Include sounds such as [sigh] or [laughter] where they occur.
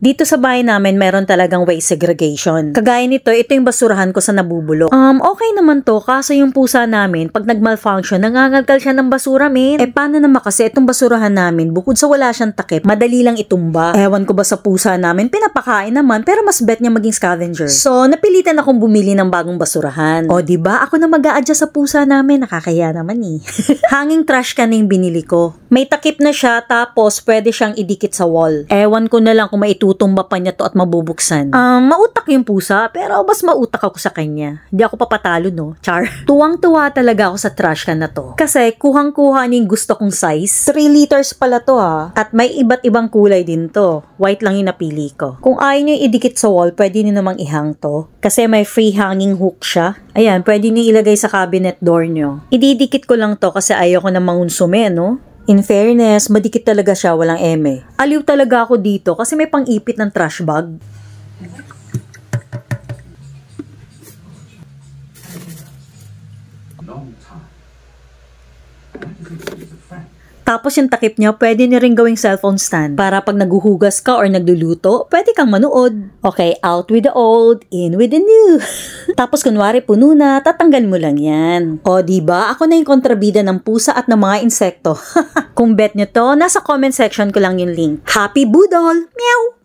Dito sa bahay namin, meron talagang waste segregation. Kagaya nito, ito yung basurahan ko sa nabubulok. Um, okay naman to, kaso yung pusa namin, pag nag-malfunction, nangangalkal siya ng basura, min. Eh, paano naman kasi itong basurahan namin, bukod sa wala siyang takip, madali lang itumba. Ewan ko ba sa pusa namin, pinapakain naman, pero mas bet niya maging scavenger. So, napilitan akong bumili ng bagong basurahan. O, di ba Ako na mag adjust sa pusa namin, nakakaya naman eh. [laughs] Hanging trash can yung binili ko. May takip na siya, tapos pwede siyang idikit sa wall. Ewan ko na lang kung maitulong matutumba pa niya to at mabubuksan. Um, mautak yung pusa, pero mas mautak ako sa kanya. Hindi ako papatalo, no? Char. [laughs] Tuwang-tuwa talaga ako sa trash can na to. Kasi kuhang-kuha ning gusto kong size. 3 liters pala to ha. At may iba't ibang kulay din to. White lang yung napili ko. Kung ayaw nyo idikit sa wall, pwede niyo namang ihang to. Kasi may free hanging hook siya. Ayan, pwede niyo ilagay sa cabinet door niyo. Ididikit ko lang to kasi ayoko na mangunsume, no? In fairness, madikit talaga siya walang eme. Eh. Aliw talaga ako dito kasi may pangipit ng trash bag. Long time. I tapos yung takip niya, pwede niya rin gawing cellphone stand. Para pag naguhugas ka or nagluluto, pwede kang manood. Okay, out with the old, in with the new. [laughs] Tapos kunwari puno na, tatanggal mo lang yan. O ba diba, ako na yung kontrabida ng pusa at ng mga insekto. [laughs] Kung bet nyo to, nasa comment section ko lang yung link. Happy Budol! Meow!